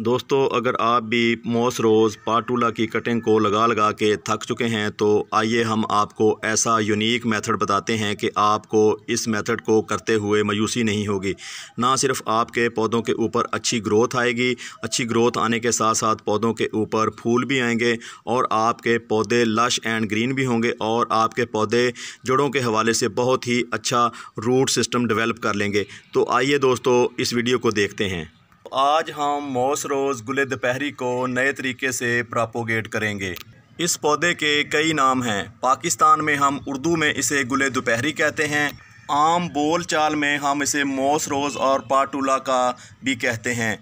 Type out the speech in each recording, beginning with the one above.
दोस्तों अगर आप भी मोस रोज़ पाटूला की कटिंग को लगा लगा के थक चुके हैं तो आइए हम आपको ऐसा यूनिक मेथड बताते हैं कि आपको इस मेथड को करते हुए मायूसी नहीं होगी ना सिर्फ आपके पौधों के ऊपर अच्छी ग्रोथ आएगी अच्छी ग्रोथ आने के साथ साथ पौधों के ऊपर फूल भी आएंगे और आपके पौधे लश एंड ग्रीन भी होंगे और आपके पौधे जड़ों के हवाले से बहुत ही अच्छा रूट सिस्टम डिवेलप कर लेंगे तो आइए दोस्तों इस वीडियो को देखते हैं आज हम मौस रोज़ गुले दोपहरी को नए तरीके से प्रापोगेट करेंगे इस पौधे के कई नाम हैं पाकिस्तान में हम उर्दू में इसे गुले दोपहरी कहते हैं आम बोल चाल में हम इसे मौस रोज़ और पाटूला का भी कहते हैं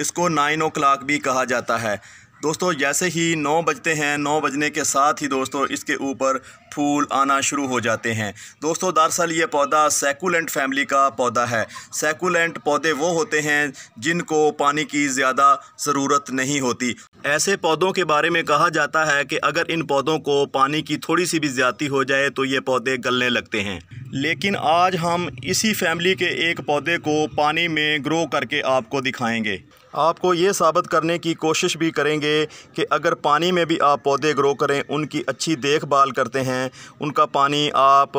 इसको नाइन ओ क्लाक भी कहा जाता है दोस्तों जैसे ही नौ बजते हैं नौ बजने के साथ ही दोस्तों इसके ऊपर फूल आना शुरू हो जाते हैं दोस्तों दरअसल ये पौधा सेकुलेंट फैमिली का पौधा है सेकुलेंट पौधे वो होते हैं जिनको पानी की ज़्यादा ज़रूरत नहीं होती ऐसे पौधों के बारे में कहा जाता है कि अगर इन पौधों को पानी की थोड़ी सी भी ज़्यादा हो जाए तो ये पौधे गलने लगते हैं लेकिन आज हम इसी फैमिली के एक पौधे को पानी में ग्रो करके आपको दिखाएंगे आपको ये साबित करने की कोशिश भी करेंगे कि अगर पानी में भी आप पौधे ग्रो करें उनकी अच्छी देखभाल करते हैं उनका पानी आप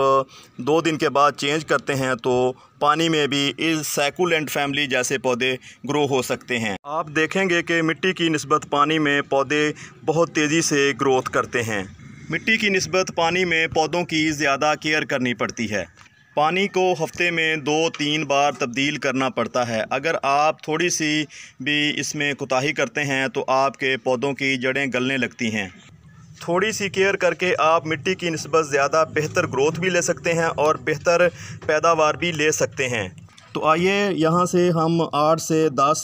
दो दिन के बाद चेंज करते हैं तो पानी में भी इस सैकुलेंट फैमिली जैसे पौधे ग्रो हो सकते हैं आप देखेंगे कि मिट्टी की नस्बत पानी में पौधे बहुत तेज़ी से ग्रोथ करते हैं मिट्टी की नस्बत पानी में पौधों की ज़्यादा केयर करनी पड़ती है पानी को हफ्ते में दो तीन बार तब्दील करना पड़ता है अगर आप थोड़ी सी भी इसमें कोताही करते हैं तो आपके पौधों की जड़ें गलने लगती हैं थोड़ी सी केयर करके आप मिट्टी की नस्बत ज़्यादा बेहतर ग्रोथ भी ले सकते हैं और बेहतर पैदावार भी ले सकते हैं तो आइए यहाँ से हम आठ से दस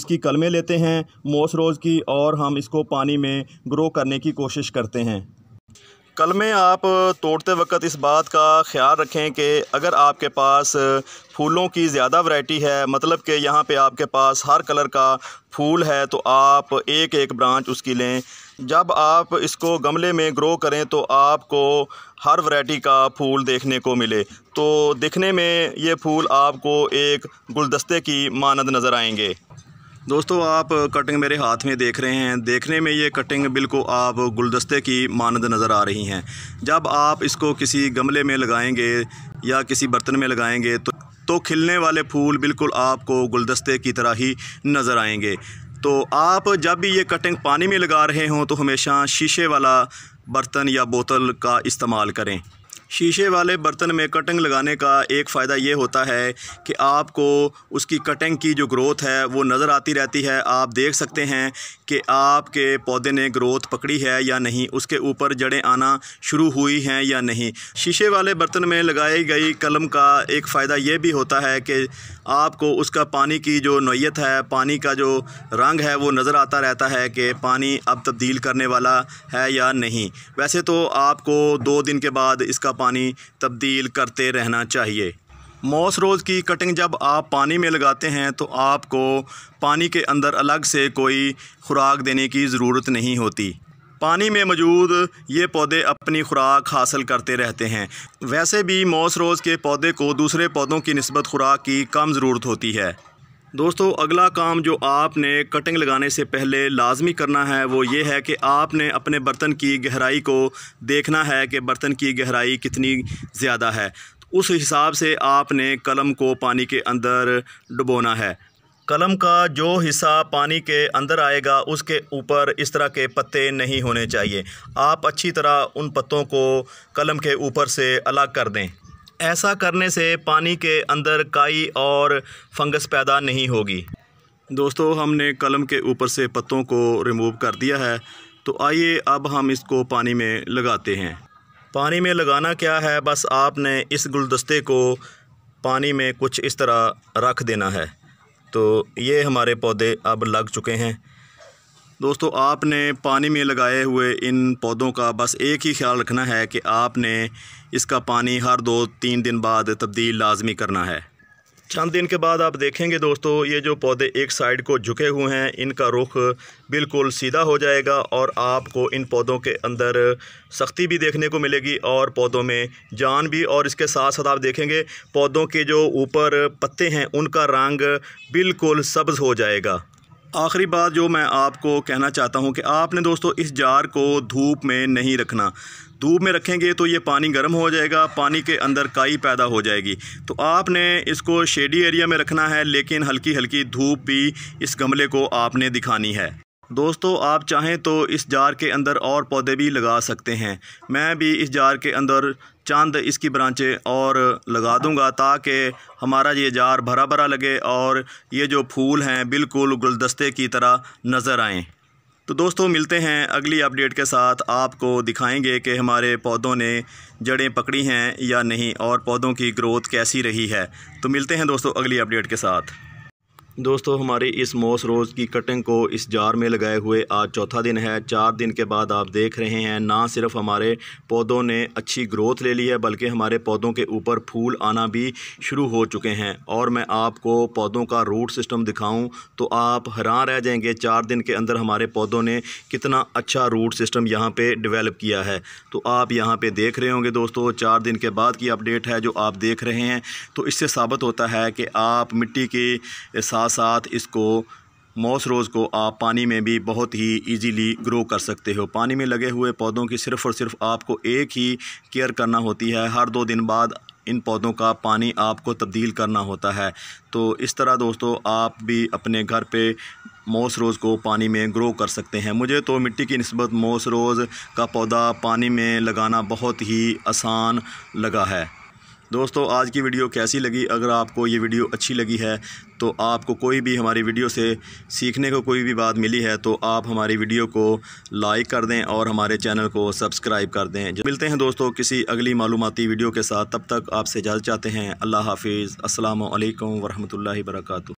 इसकी कलमें लेते हैं मोस रोज़ की और हम इसको पानी में ग्रो करने की कोशिश करते हैं कल में आप तोड़ते वक्त इस बात का ख्याल रखें कि अगर आपके पास फूलों की ज़्यादा वैरायटी है मतलब कि यहाँ पे आपके पास हर कलर का फूल है तो आप एक एक ब्रांच उसकी लें जब आप इसको गमले में ग्रो करें तो आपको हर वैरायटी का फूल देखने को मिले तो दिखने में ये फूल आपको एक गुलदस्ते की मानद नज़र आएंगे दोस्तों आप कटिंग मेरे हाथ में देख रहे हैं देखने में ये कटिंग बिल्कुल आप गुलदस्ते की मानद नज़र आ रही हैं जब आप इसको किसी गमले में लगाएंगे या किसी बर्तन में लगाएंगे तो तो खिलने वाले फूल बिल्कुल आपको गुलदस्ते की तरह ही नज़र आएंगे तो आप जब भी ये कटिंग पानी में लगा रहे हों तो हमेशा शीशे वाला बर्तन या बोतल का इस्तेमाल करें शीशे वाले बर्तन में कटिंग लगाने का एक फ़ायदा ये होता है कि आपको उसकी कटिंग की जो ग्रोथ है वो नज़र आती रहती है आप देख सकते हैं कि आपके पौधे ने ग्रोथ पकड़ी है या नहीं उसके ऊपर जड़ें आना शुरू हुई हैं या नहीं शीशे वाले बर्तन में लगाई गई कलम का एक फ़ायदा ये भी होता है कि आपको उसका पानी की जो नोयत है पानी का जो रंग है वो नज़र आता रहता है कि पानी अब तब्दील करने वाला है या नहीं वैसे तो आपको दो दिन के बाद इसका पानी तब्दील करते रहना चाहिए मॉस रोज़ की कटिंग जब आप पानी में लगाते हैं तो आपको पानी के अंदर अलग से कोई खुराक देने की ज़रूरत नहीं होती पानी में मौजूद ये पौधे अपनी खुराक हासिल करते रहते हैं वैसे भी मॉस रोज़ के पौधे को दूसरे पौधों की नस्बत खुराक की कम ज़रूरत होती है दोस्तों अगला काम जो आपने कटिंग लगाने से पहले लाजमी करना है वो ये है कि आपने अपने बर्तन की गहराई को देखना है कि बर्तन की गहराई कितनी ज़्यादा है उस हिसाब से आपने कलम को पानी के अंदर डुबोना है कलम का जो हिस्सा पानी के अंदर आएगा उसके ऊपर इस तरह के पत्ते नहीं होने चाहिए आप अच्छी तरह उन पत्तों को कलम के ऊपर से अलग कर दें ऐसा करने से पानी के अंदर काई और फंगस पैदा नहीं होगी दोस्तों हमने कलम के ऊपर से पत्तों को रिमूव कर दिया है तो आइए अब हम इसको पानी में लगाते हैं पानी में लगाना क्या है बस आपने इस गुलदस्ते को पानी में कुछ इस तरह रख देना है तो ये हमारे पौधे अब लग चुके हैं दोस्तों आपने पानी में लगाए हुए इन पौधों का बस एक ही ख्याल रखना है कि आपने इसका पानी हर दो तीन दिन बाद तब्दील लाजमी करना है चंद दिन के बाद आप देखेंगे दोस्तों ये जो पौधे एक साइड को झुके हुए हैं इनका रुख बिल्कुल सीधा हो जाएगा और आपको इन पौधों के अंदर सख्ती भी देखने को मिलेगी और पौधों में जान भी और इसके साथ साथ आप देखेंगे पौधों के जो ऊपर पत्ते हैं उनका रंग बिल्कुल सब्ज़ हो जाएगा आखिरी बात जो मैं आपको कहना चाहता हूँ कि आपने दोस्तों इस जार को धूप में नहीं रखना धूप में रखेंगे तो ये पानी गर्म हो जाएगा पानी के अंदर काई पैदा हो जाएगी तो आपने इसको शेडी एरिया में रखना है लेकिन हल्की हल्की धूप भी इस गमले को आपने दिखानी है दोस्तों आप चाहें तो इस जार के अंदर और पौधे भी लगा सकते हैं मैं भी इस जार के अंदर चंद इसकी ब्रांचें और लगा दूंगा ताकि हमारा ये जार भरा भरा लगे और ये जो फूल हैं बिल्कुल गुलदस्ते की तरह नज़र आएँ तो दोस्तों मिलते हैं अगली अपडेट के साथ आपको दिखाएंगे कि हमारे पौधों ने जड़ें पकड़ी हैं या नहीं और पौधों की ग्रोथ कैसी रही है तो मिलते हैं दोस्तों अगली अपडेट के साथ दोस्तों हमारे इस मोस रोज़ की कटिंग को इस जार में लगाए हुए आज चौथा दिन है चार दिन के बाद आप देख रहे हैं ना सिर्फ हमारे पौधों ने अच्छी ग्रोथ ले ली है बल्कि हमारे पौधों के ऊपर फूल आना भी शुरू हो चुके हैं और मैं आपको पौधों का रूट सिस्टम दिखाऊं तो आप हैरान रह जाएंगे चार दिन के अंदर हमारे पौधों ने कितना अच्छा रूट सिस्टम यहाँ पर डिवेलप किया है तो आप यहाँ पर देख रहे होंगे दोस्तों चार दिन के बाद की अपडेट है जो आप देख रहे हैं तो इससे साबित होता है कि आप मिट्टी साथ साथ साथ इसको मॉस रोज़ को आप पानी में भी बहुत ही इजीली ग्रो कर सकते हो पानी में लगे हुए पौधों की सिर्फ़ और सिर्फ आपको एक ही केयर करना होती है हर दो दिन बाद इन पौधों का पानी आपको तब्दील करना होता है तो इस तरह दोस्तों आप भी अपने घर पे मोस रोज़ को पानी में ग्रो कर सकते हैं मुझे तो मिट्टी की नस्बत मोस रोज़ का पौधा पानी में लगाना बहुत ही आसान लगा है दोस्तों आज की वीडियो कैसी लगी अगर आपको ये वीडियो अच्छी लगी है तो आपको कोई भी हमारी वीडियो से सीखने को कोई भी बात मिली है तो आप हमारी वीडियो को लाइक कर दें और हमारे चैनल को सब्सक्राइब कर दें मिलते हैं दोस्तों किसी अगली मालूमती वीडियो के साथ तब तक आपसे इजाज़त चाहते हैं अल्लाह हाफिज़ अल्लाम वरहमल वर्का